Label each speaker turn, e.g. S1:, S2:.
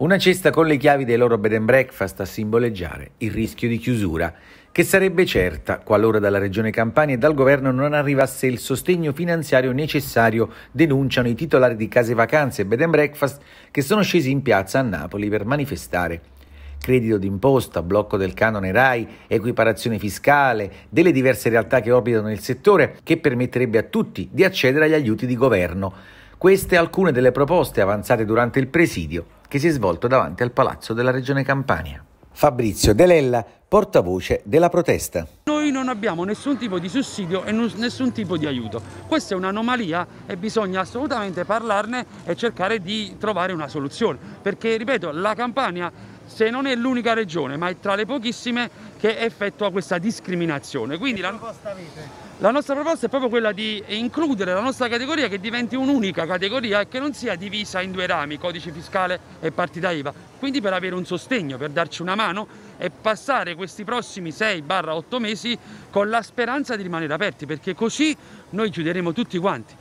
S1: Una cesta con le chiavi dei loro bed and breakfast a simboleggiare il rischio di chiusura, che sarebbe certa qualora dalla Regione Campania e dal Governo non arrivasse il sostegno finanziario necessario, denunciano i titolari di case vacanze e bed and breakfast che sono scesi in piazza a Napoli per manifestare credito d'imposta, blocco del canone RAI, equiparazione fiscale, delle diverse realtà che orbitano il settore, che permetterebbe a tutti di accedere agli aiuti di governo. Queste alcune delle proposte avanzate durante il presidio che si è svolto davanti al Palazzo della Regione Campania. Fabrizio Delella, portavoce della protesta.
S2: Noi non abbiamo nessun tipo di sussidio e nessun tipo di aiuto. Questa è un'anomalia e bisogna assolutamente parlarne e cercare di trovare una soluzione. Perché, ripeto, la Campania se non è l'unica regione, ma è tra le pochissime che effettua questa discriminazione. Quindi la, la, nostra proposta è proprio quella di includere la nostra categoria che diventi un'unica categoria e che non sia divisa in due rami, codice fiscale e partita IVA. Quindi per avere un sostegno, per darci una mano e passare questi prossimi 6-8 mesi con la speranza di rimanere aperti, perché così noi chiuderemo tutti quanti.